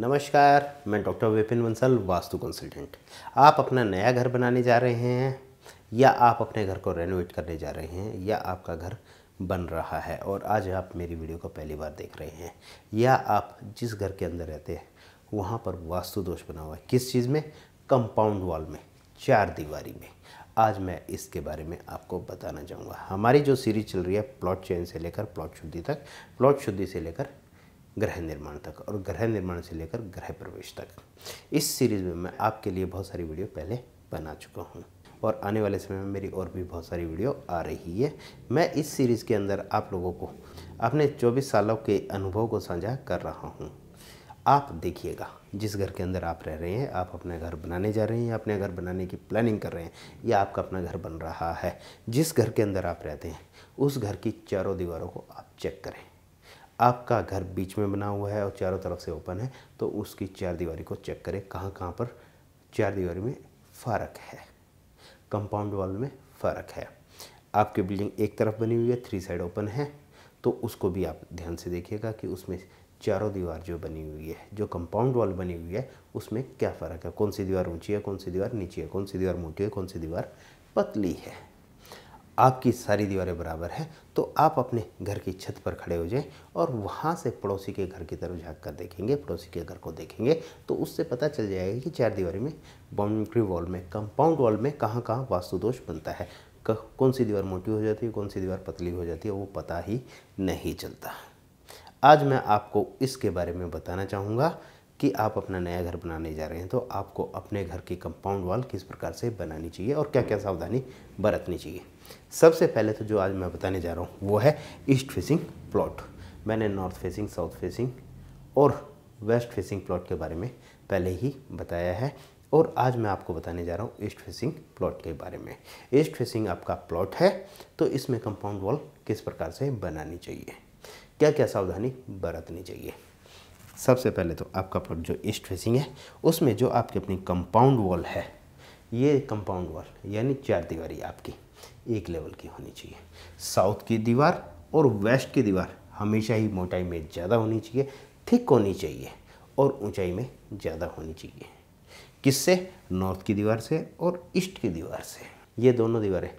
नमस्कार मैं doctor Vipin Bansal vastu consultant आप अपना नया घर बनाने जा रहे हैं या आप अपने घर को रेनोवेट करने जा रहे हैं या आपका घर बन रहा है और आज आप मेरी वीडियो को पहली बार देख रहे हैं या आप जिस घर के अंदर रहते हैं वहाँ पर वास्तु दोष बना हुआ है किस चीज़ में कंपाउंड वॉल में चार दीवारी में आज मैं इसके बारे में आपको बताना चाहूँगा हमारी जो सीरीज चल रही है प्लॉट चेंज से लेकर प्लॉट शुद्धि तक प्लॉट शुद्धि से लेकर ग्रह निर्माण तक और ग्रह निर्माण से लेकर ग्रह प्रवेश तक इस सीरीज़ में मैं आपके लिए बहुत सारी वीडियो पहले बना चुका हूँ और आने वाले समय में मेरी और भी बहुत सारी वीडियो आ रही है मैं इस सीरीज़ के अंदर आप लोगों को अपने 24 सालों के अनुभव को साझा कर रहा हूँ आप देखिएगा जिस घर के अंदर आप रह रहे हैं आप अपना घर बनाने जा रहे हैं या अपने घर बनाने की प्लानिंग कर रहे हैं या आपका अपना घर बन रहा है जिस घर के अंदर आप रहते हैं उस घर की चारों दीवारों को आप चेक करें आपका घर बीच में बना हुआ है और चारों तरफ से ओपन है तो उसकी चार दीवारी को चेक करें कहाँ कहाँ पर चार दीवारी में फ़र्क है कंपाउंड वॉल में फ़र्क है आपकी बिल्डिंग एक तरफ बनी हुई है थ्री साइड ओपन है तो उसको भी आप ध्यान से देखिएगा कि उसमें चारों दीवार जो बनी हुई है जो कंपाउंड वॉल बनी हुई है उसमें क्या फ़र्क है कौन सी दीवार ऊंची है कौन सी दीवार नीची है कौन सी दीवार मोटी है कौन सी दीवार पतली है आपकी सारी दीवारें बराबर हैं तो आप अपने घर की छत पर खड़े हो जाएं और वहाँ से पड़ोसी के घर की तरफ झाँक कर देखेंगे पड़ोसी के घर को देखेंगे तो उससे पता चल जाएगा कि चार दीवारी में बाउंड्री वॉल में कंपाउंड वॉल में कहाँ कहाँ वास्तुदोष बनता है कौन सी दीवार मोटी हो जाती है कौन सी दीवार पतली हो जाती है वो पता ही नहीं चलता आज मैं आपको इसके बारे में बताना चाहूँगा कि आप अपना नया घर बनाने जा रहे हैं तो आपको अपने घर की कंपाउंड वॉल किस प्रकार से बनानी चाहिए और क्या क्या सावधानी बरतनी चाहिए सबसे पहले तो जो आज मैं बताने जा रहा हूँ वो है ईस्ट फेसिंग प्लॉट मैंने नॉर्थ फेसिंग साउथ फेसिंग और वेस्ट फेसिंग प्लॉट के बारे में पहले ही बताया है और आज मैं आपको बताने जा रहा हूँ ईस्ट फेसिंग प्लॉट के बारे में ईस्ट फेसिंग आपका प्लॉट है तो इसमें कंपाउंड वॉल किस प्रकार से बनानी चाहिए क्या क्या सावधानी बरतनी चाहिए सबसे पहले तो आपका प्लॉट जो ईस्ट फेसिंग है उसमें जो आपकी अपनी कंपाउंड वॉल है ये कंपाउंड वॉल यानी चार दीवारी आपकी एक लेवल की होनी चाहिए साउथ की दीवार और वेस्ट की दीवार हमेशा ही मोटाई में ज़्यादा होनी चाहिए थिक होनी चाहिए और ऊंचाई में ज़्यादा होनी चाहिए किससे नॉर्थ की दीवार से और ईस्ट की दीवार से ये दोनों दीवारें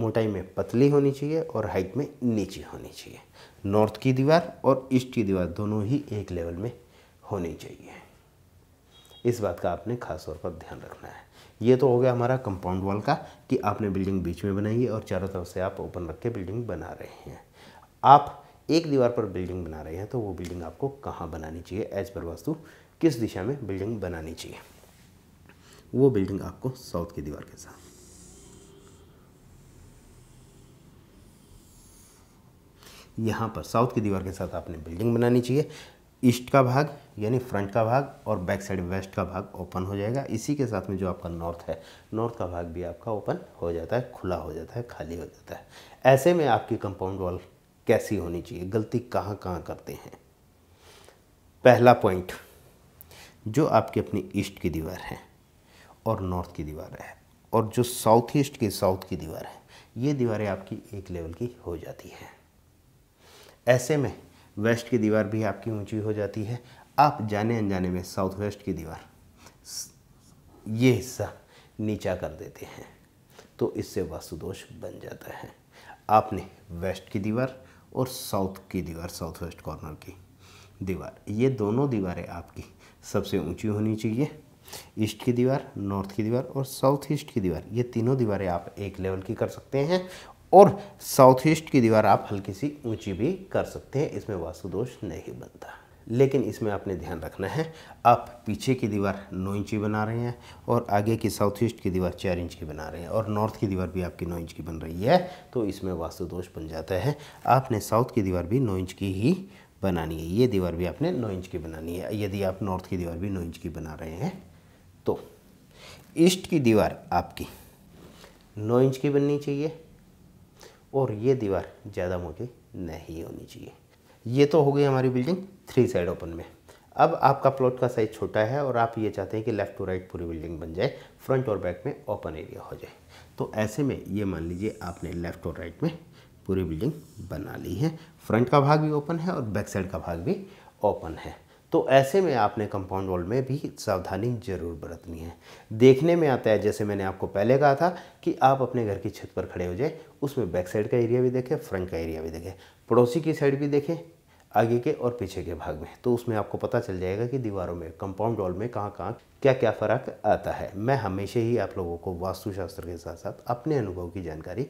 मोटाई में पतली होनी चाहिए और हाइट में नीची होनी चाहिए नॉर्थ की दीवार और ईस्ट की दीवार दोनों ही एक लेवल में होनी चाहिए इस बात का आपने खास तौर पर ध्यान रखना है ये तो हो गया हमारा कंपाउंड वॉल का कि आपने बिल्डिंग बीच में बनाई है और चारों तरफ से आप ओपन रख के बिल्डिंग बना रहे हैं आप एक दीवार पर बिल्डिंग बना रहे हैं तो वो बिल्डिंग आपको कहाँ बनानी चाहिए एज पर वास्तु किस दिशा में बिल्डिंग बनानी चाहिए वो बिल्डिंग आपको साउथ की दीवार के साथ यहाँ पर साउथ की दीवार के साथ आपने बिल्डिंग बनानी चाहिए ईस्ट का भाग यानी फ्रंट का भाग और बैक साइड वेस्ट का भाग ओपन हो जाएगा इसी के साथ में जो आपका नॉर्थ है नॉर्थ का भाग भी आपका ओपन हो जाता है खुला हो जाता है खाली हो जाता है ऐसे में आपकी कंपाउंड वॉल कैसी होनी चाहिए गलती कहाँ कहाँ करते हैं पहला पॉइंट जो आपकी अपनी ईस्ट की दीवार है और नॉर्थ की दीवार है और जो साउथ ईस्ट की साउथ की दीवार है ये दीवारें आपकी एक लेवल की हो जाती हैं ऐसे में वेस्ट की दीवार भी आपकी ऊंची हो जाती है आप जाने अनजाने में साउथ वेस्ट की दीवार ये हिस्सा नीचा कर देते हैं तो इससे वास्तुदोष बन जाता है आपने वेस्ट की दीवार और साउथ की दीवार साउथ वेस्ट कॉर्नर की दीवार ये दोनों दीवारें आपकी सबसे ऊंची होनी चाहिए ईस्ट की दीवार नॉर्थ की दीवार और साउथ ईस्ट की दीवार ये तीनों दीवारें आप एक लेवल की कर सकते हैं और साउथ ईस्ट की दीवार आप हल्की सी ऊंची भी कर सकते हैं इसमें वास्तु दोष नहीं बनता लेकिन इसमें आपने ध्यान रखना है आप पीछे की दीवार नौ इंची बना रहे हैं और आगे की साउथ ईस्ट की दीवार चार इंच की बना रहे हैं और नॉर्थ की दीवार भी आपकी नौ इंच की बन रही है तो इसमें वास्तु दोष बन जाता है आपने साउथ की दीवार भी नौ इंच की ही बनानी है ये दीवार भी आपने नौ इंच की बनानी है यदि आप नॉर्थ की दीवार भी नौ इंच की बना रहे हैं तो ईस्ट की दीवार आपकी नौ इंच की बननी चाहिए और ये दीवार ज़्यादा मोटी नहीं होनी चाहिए ये तो हो गई हमारी बिल्डिंग थ्री साइड ओपन में अब आपका प्लॉट का साइज़ छोटा है और आप ये चाहते हैं कि लेफ़्ट टू राइट पूरी बिल्डिंग बन जाए फ्रंट और बैक में ओपन एरिया हो जाए तो ऐसे में ये मान लीजिए आपने लेफ़्ट और राइट में पूरी बिल्डिंग बना ली है फ्रंट का भाग भी ओपन है और बैक साइड का भाग भी ओपन है तो ऐसे में आपने कंपाउंड वॉल में भी सावधानी ज़रूर बरतनी है देखने में आता है जैसे मैंने आपको पहले कहा था कि आप अपने घर की छत पर खड़े हो जाए उसमें बैक साइड का एरिया भी देखें फ्रंट का एरिया भी देखें पड़ोसी की साइड भी देखें आगे के और पीछे के भाग में तो उसमें आपको पता चल जाएगा कि दीवारों में कंपाउंड वॉल में कहाँ कहाँ क्या क्या फ़र्क आता है मैं हमेशा ही आप लोगों को वास्तुशास्त्र के साथ साथ अपने अनुभव की जानकारी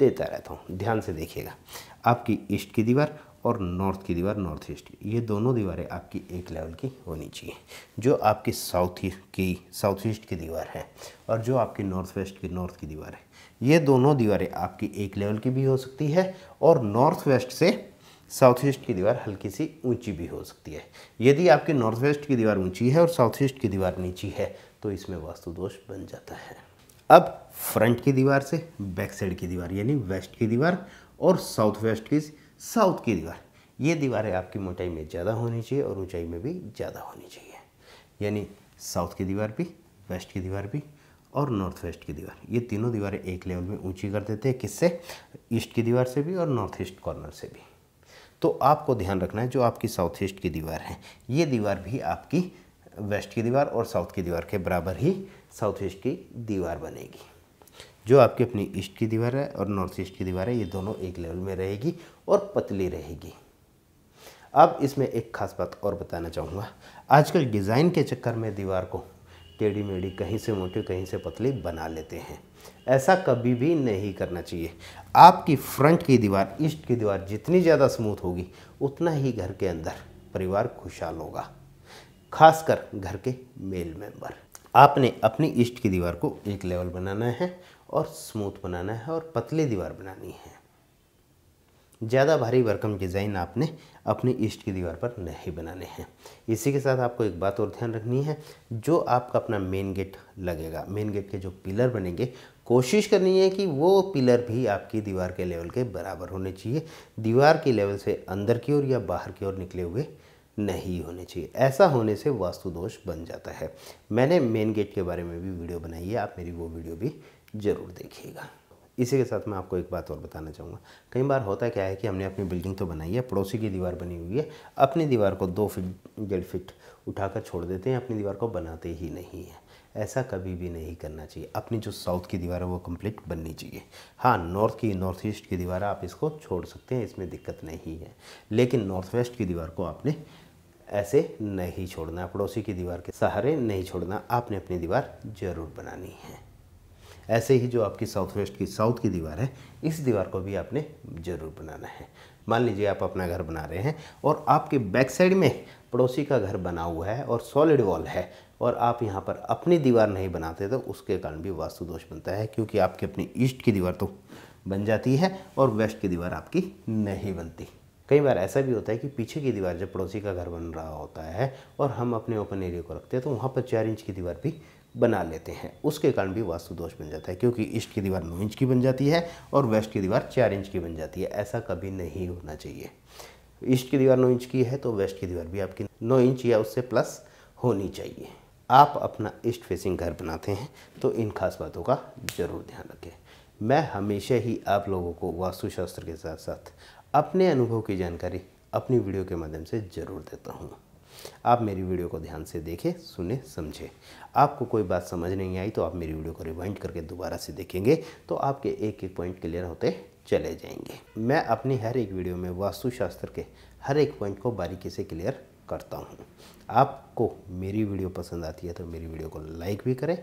देता रहता हूँ ध्यान से देखिएगा आपकी ईस्ट की दीवार और नॉर्थ की दीवार नॉर्थ ईस्ट की ये दोनों दीवारें आपकी एक लेवल की होनी चाहिए जो आपकी साउथ की साउथ ईस्ट की दीवार है और जो आपकी नॉर्थ वेस्ट की नॉर्थ की दीवार है ये दोनों दीवारें आपकी एक लेवल की भी हो सकती है और नॉर्थ वेस्ट से साउथ ईस्ट की दीवार हल्की सी ऊंची भी हो सकती है यदि आपकी नॉर्थ वेस्ट की दीवार ऊंची है और साउथ ईस्ट की दीवार नीची है तो इसमें वास्तु दोष बन जाता है अब फ्रंट की दीवार से बैक साइड की दीवार यानी वेस्ट की दीवार और साउथ वेस्ट की साउथ की दीवार ये दीवारें आपकी मोटाई में ज़्यादा होनी चाहिए और ऊंचाई में भी ज़्यादा होनी चाहिए यानी साउथ की दीवार भी वेस्ट की दीवार भी और नॉर्थ वेस्ट की दीवार ये तीनों दीवारें एक लेवल में ऊंची कर देते हैं किससे ईस्ट की दीवार से भी और नॉर्थ ईस्ट कॉर्नर से भी तो आपको ध्यान रखना है जो आपकी साउथ ईस्ट की दीवार है ये दीवार भी आपकी वेस्ट की दीवार और साउथ की दीवार के बराबर ही साउथ ईस्ट की दीवार बनेगी जो आपके अपनी ईस्ट की दीवार है और नॉर्थ ईस्ट की दीवार है ये दोनों एक लेवल में रहेगी और पतली रहेगी अब इसमें एक खास बात और बताना चाहूँगा आजकल डिज़ाइन के चक्कर में दीवार को टेढ़ी मेढ़ी कहीं से मोटी कहीं से पतली बना लेते हैं ऐसा कभी भी नहीं करना चाहिए आपकी फ्रंट की दीवार ईस्ट की दीवार जितनी ज़्यादा स्मूथ होगी उतना ही घर के अंदर परिवार खुशहाल होगा खासकर घर के मेल मेंबर आपने अपनी ईस्ट की दीवार को एक लेवल बनाना है और स्मूथ बनाना है और पतली दीवार बनानी है ज़्यादा भारी वर्कम डिज़ाइन आपने अपने ईस्ट की दीवार पर नहीं बनाने हैं इसी के साथ आपको एक बात और ध्यान रखनी है जो आपका अपना मेन गेट लगेगा मेन गेट के जो पिलर बनेंगे कोशिश करनी है कि वो पिलर भी आपकी दीवार के लेवल के बराबर होने चाहिए दीवार के लेवल से अंदर की ओर या बाहर की ओर निकले हुए नहीं होने चाहिए ऐसा होने से वास्तु दोष बन जाता है मैंने मेन गेट के बारे में भी वीडियो बनाई है आप मेरी वो वीडियो भी ज़रूर देखिएगा इसी के साथ मैं आपको एक बात और बताना चाहूँगा कई बार होता क्या है कि हमने अपनी बिल्डिंग तो बनाई है पड़ोसी की दीवार बनी हुई है अपनी दीवार को दो फिट डेढ़ फिट उठाकर छोड़ देते हैं अपनी दीवार को बनाते ही नहीं है ऐसा कभी भी नहीं करना चाहिए अपनी जो साउथ की दीवार है वो कंप्लीट बननी चाहिए हाँ नॉर्थ की नॉर्थ ईस्ट की दीवार आप इसको छोड़ सकते हैं इसमें दिक्कत नहीं है लेकिन नॉर्थ वेस्ट की दीवार को आपने ऐसे नहीं छोड़ना पड़ोसी की दीवार के सहारे नहीं छोड़ना आपने अपनी दीवार जरूर बनानी है ऐसे ही जो आपकी साउथ वेस्ट की साउथ की दीवार है इस दीवार को भी आपने ज़रूर बनाना है मान लीजिए आप अपना घर बना रहे हैं और आपके बैक साइड में पड़ोसी का घर बना हुआ है और सॉलिड वॉल है और आप यहाँ पर अपनी दीवार नहीं बनाते तो उसके कारण भी वास्तु दोष बनता है क्योंकि आपकी अपनी ईस्ट की दीवार तो बन जाती है और वेस्ट की दीवार आपकी नहीं बनती कई बार ऐसा भी होता है कि पीछे की दीवार जब पड़ोसी का घर बन रहा होता है और हम अपने ओपन एरिया को रखते हैं तो वहाँ पर चार इंच की दीवार भी बना लेते हैं उसके कारण भी वास्तु दोष बन जाता है क्योंकि ईस्ट की दीवार नौ इंच की बन जाती है और वेस्ट की दीवार चार इंच की बन जाती है ऐसा कभी नहीं होना चाहिए ईस्ट की दीवार नौ इंच की है तो वेस्ट की दीवार भी आपकी नौ इंच या उससे प्लस होनी चाहिए आप अपना ईस्ट फेसिंग घर बनाते हैं तो इन खास बातों का ज़रूर ध्यान रखें मैं हमेशा ही आप लोगों को वास्तुशास्त्र के साथ साथ अपने अनुभव की जानकारी अपनी वीडियो के माध्यम से ज़रूर देता हूँ आप मेरी वीडियो को ध्यान से देखें सुने समझें आपको कोई बात समझ नहीं आई तो आप मेरी वीडियो को रिवाइंड करके दोबारा से देखेंगे तो आपके एक एक पॉइंट क्लियर होते चले जाएंगे मैं अपनी हर एक वीडियो में वास्तुशास्त्र के हर एक पॉइंट को बारीकी से क्लियर करता हूँ आपको मेरी वीडियो पसंद आती है तो मेरी वीडियो को लाइक भी करें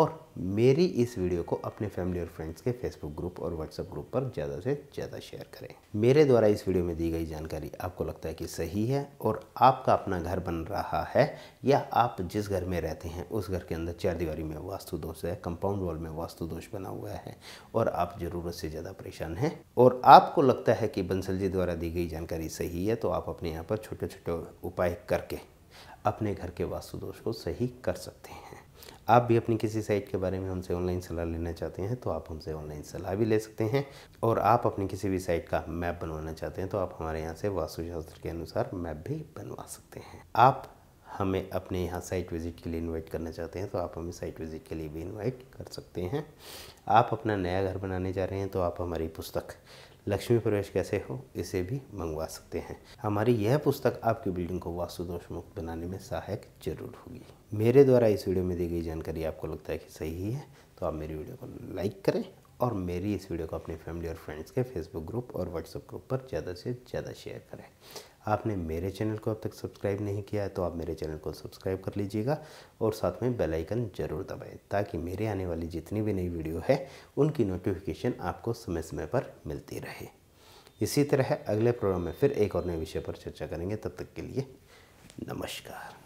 और मेरी इस वीडियो को अपने फैमिली और फ्रेंड्स के फेसबुक ग्रुप और व्हाट्सएप ग्रुप पर ज़्यादा से ज़्यादा शेयर करें मेरे द्वारा इस वीडियो में दी गई जानकारी आपको लगता है कि सही है और आपका अपना घर बन रहा है या आप जिस घर में रहते हैं उस घर के अंदर चार दीवारी में वास्तु दोष है कंपाउंड वॉल में वास्तु दोष बना हुआ है और आप ज़रूरत से ज़्यादा परेशान हैं और आपको लगता है कि बंसल जी द्वारा दी गई जानकारी सही है तो आप अपने यहाँ पर छोटे छोटे उपाय करके अपने घर के वास्तु दोष को सही कर सकते हैं आप भी अपनी किसी साइट के बारे में हमसे ऑनलाइन सलाह लेना चाहते हैं तो आप हमसे ऑनलाइन सलाह भी ले सकते हैं और आप अपनी किसी भी साइट का मैप बनवाना चाहते हैं तो आप हमारे यहाँ से वास्तुशास्त्र के अनुसार मैप भी बनवा सकते हैं आप हमें अपने यहाँ साइट विज़िट के लिए इनवाइट करना चाहते हैं तो आप हमें साइट विज़िट के लिए भी इनवाइट कर सकते हैं आप अपना नया घर बनाने जा रहे हैं तो आप हमारी पुस्तक लक्ष्मी प्रवेश कैसे हो इसे भी मंगवा सकते हैं हमारी यह पुस्तक आपकी बिल्डिंग को वास्तुदोष मुक्त बनाने में सहायक जरूर होगी मेरे द्वारा इस वीडियो में दी गई जानकारी आपको लगता है कि सही है तो आप मेरी वीडियो को लाइक करें और मेरी इस वीडियो को अपने फैमिली और फ्रेंड्स के फेसबुक ग्रुप और व्हाट्सएप ग्रुप पर ज़्यादा से ज़्यादा शेयर करें आपने मेरे चैनल को अब तक सब्सक्राइब नहीं किया है तो आप मेरे चैनल को सब्सक्राइब कर लीजिएगा और साथ में बेल आइकन ज़रूर दबाएं ताकि मेरे आने वाली जितनी भी नई वीडियो है उनकी नोटिफिकेशन आपको समय समय पर मिलती रहे इसी तरह अगले प्रोग्राम में फिर एक और नए विषय पर चर्चा करेंगे तब तक के लिए नमस्कार